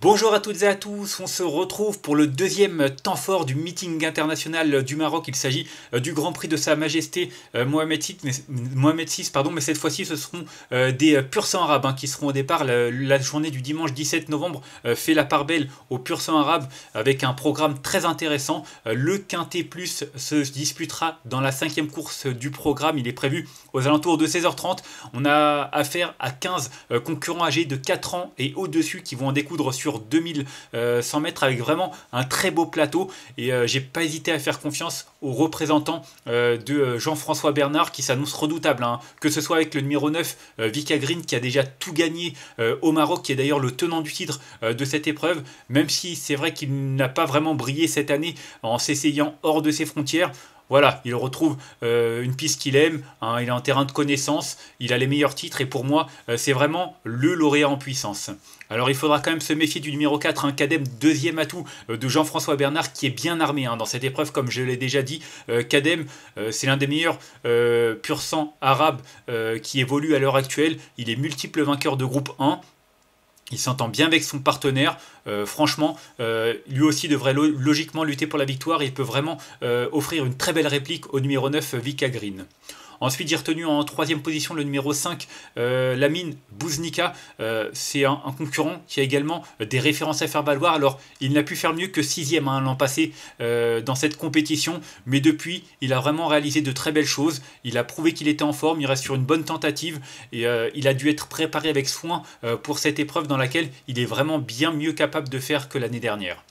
Bonjour à toutes et à tous, on se retrouve pour le deuxième temps fort du meeting international du Maroc. Il s'agit euh, du Grand Prix de Sa Majesté euh, Mohamed VI, mais, pardon, mais cette fois-ci ce seront euh, des purs sang arabes hein, qui seront au départ. La, journée du dimanche 17 novembre fait la part belle aux purs sang arabes avec un programme très intéressant. Le Quintet Plus se disputera dans la cinquième course du programme. Il est prévu aux alentours de 16h30. On a affaire à 15 concurrents âgés de 4 ans et au-dessus qui vont en découdre sur sur 2100 euh, mètres avec vraiment un très beau plateau. Et euh, j'ai pas hésité à faire confiance aux représentants euh, de Jean-François Bernard qui s'annonce redoutable, hein. que ce soit avec le numéro 9, Vika Green, qui a déjà tout gagné au Maroc, qui est d'ailleurs le tenant du titre de cette épreuve, même si c'est vrai qu'il n'a pas vraiment brillé cette année en s'essayant hors de ses frontières. Voilà, il retrouve euh, une piste qu'il aime, hein, il est en terrain de connaissance, il a les meilleurs titres et pour moi, euh, c'est vraiment le lauréat en puissance. Alors il faudra quand même se méfier du numéro 4, un deuxième atout euh, de Jean-François Bernard qui est bien armé hein. dans cette épreuve, comme je l'ai déjà dit. Cadem, c'est l'un des meilleurs pur sang arabes qui évolue à l'heure actuelle. Il est multiple vainqueur de groupe 1. Il s'entend bien avec son partenaire. Euh, franchement, euh, lui aussi devrait logiquement lutter pour la victoire. Il peut vraiment euh, offrir une très belle réplique au numéro 9, Vika Green. Ensuite, j'ai retenu en troisième position le numéro 5, euh, Lamine Bouznika. Euh, c'est un, concurrent qui a également euh, des références à faire valoir. Alors, il n'a pu faire mieux que sixième hein, l'an passé dans cette compétition, mais depuis, il a vraiment réalisé de très belles choses. Il a prouvé qu'il était en forme, il reste sur une bonne tentative et il a dû être préparé avec soin pour cette épreuve dans laquelle il est vraiment bien mieux capable de faire que l'année dernière.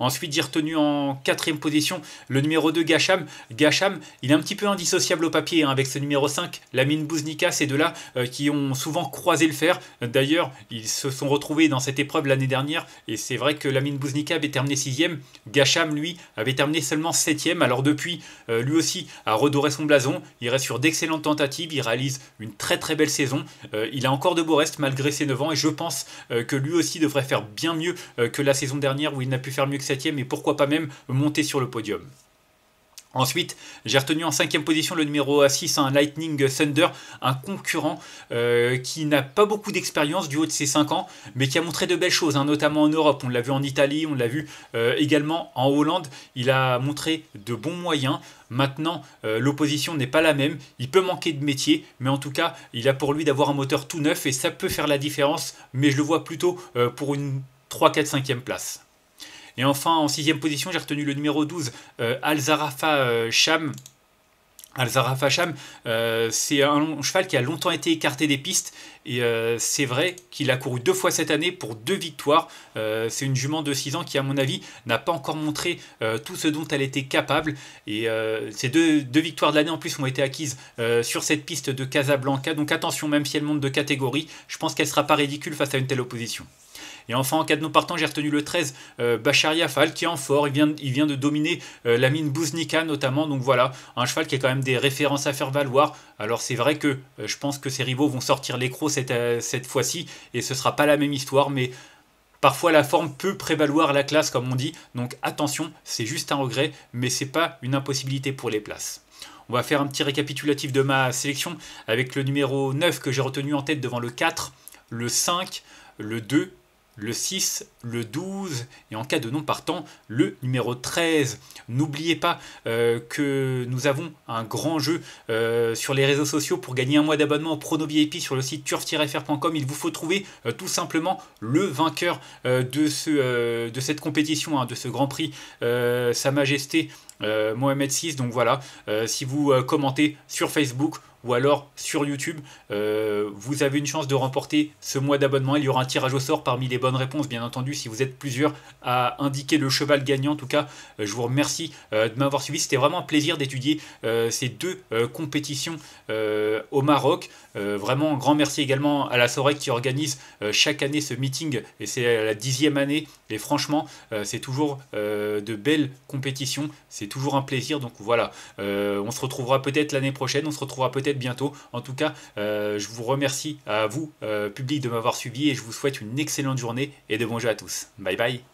Ensuite, j'ai retenu en quatrième position le numéro 2, Gacham. Gacham, il est un petit peu indissociable au papier hein, avec ce numéro 5, Lamine Bouznika. Ces deux-là euh, qui ont souvent croisé le fer. D'ailleurs, ils se sont retrouvés dans cette épreuve l'année dernière. Et c'est vrai que Lamine Bouznika avait terminé 6ème. Gacham, lui, avait terminé seulement 7ème. Alors depuis, euh, lui aussi a redoré son blason. Il reste sur d'excellentes tentatives. Il réalise une très très belle saison. Euh, il a encore de beaux restes malgré ses 9 ans. Et je pense que lui aussi devrait faire bien mieux que la saison dernière où il n'a pu faire mieux que et pourquoi pas même monter sur le podium. Ensuite, j'ai retenu en cinquième position le numéro 6, un Lightning Thunder, un concurrent euh, qui n'a pas beaucoup d'expérience du haut de ses 5 ans, mais qui a montré de belles choses, hein, notamment en Europe. On l'a vu en Italie, on l'a vu euh, également en Hollande. Il a montré de bons moyens. Maintenant, euh, l'opposition n'est pas la même. Il peut manquer de métier, mais en tout cas, il a pour lui d'avoir un moteur tout neuf et ça peut faire la différence, mais je le vois plutôt pour une 3, 4, 5e place. Et enfin, en sixième position, j'ai retenu le numéro 12, euh, Al-Zarafa Sham. al Sham, c'est un cheval qui a longtemps été écarté des pistes et euh, c'est vrai qu'il a couru deux fois cette année pour deux victoires. Euh, c'est une jument de 6 ans qui, à mon avis, n'a pas encore montré tout ce dont elle était capable. Et ces deux, deux, victoires de l'année en plus ont été acquises sur cette piste de Casablanca. Donc attention, même si elle monte de catégorie, je pense qu'elle ne sera pas ridicule face à une telle opposition. Et enfin, en cas de non partant, j'ai retenu le 13, euh, Bacharia Fall, qui est en fort. Il vient, de dominer euh, la mine Bouznika notamment. Donc voilà, un cheval qui a quand même des références à faire valoir. Alors c'est vrai que euh, je pense que ses rivaux vont sortir l'écro cette, cette fois-ci. Et ce ne sera pas la même histoire, mais. Parfois, la forme peut prévaloir la classe, comme on dit, donc attention, c'est juste un regret, mais ce n'est pas une impossibilité pour les places. On va faire un petit récapitulatif de ma sélection avec le numéro 9 que j'ai retenu en tête devant le 4, le 5, le 2, le 6, le 12 et en cas de non partant, le numéro 13. N'oubliez pas euh, que nous avons un grand jeu euh, sur les réseaux sociaux pour gagner un mois d'abonnement au Prono VIP sur le site turf-fr.com. Il vous faut trouver euh, tout simplement le vainqueur de, ce, de cette compétition, hein, de ce Grand Prix, Sa Majesté Mohamed VI. Donc voilà, si vous commentez sur Facebook, ou alors sur YouTube. Euh, vous avez une chance de remporter ce mois d'abonnement. Il y aura un tirage au sort parmi les bonnes réponses, bien entendu, si vous êtes plusieurs à indiquer le cheval gagnant. En tout cas, euh, je vous remercie euh, de m'avoir suivi. C'était vraiment un plaisir d'étudier ces deux compétitions au Maroc. vraiment, un grand merci également à la Sorec qui organise chaque année ce meeting et c'est la dixième année. Et franchement, c'est toujours de belles compétitions. C'est toujours un plaisir. Donc voilà, on se retrouvera peut-être l'année prochaine. On se retrouvera peut-être bientôt. En tout cas, euh, je vous remercie à vous, euh, public, de m'avoir suivi et je vous souhaite une excellente journée et de bons jeux à tous. Bye bye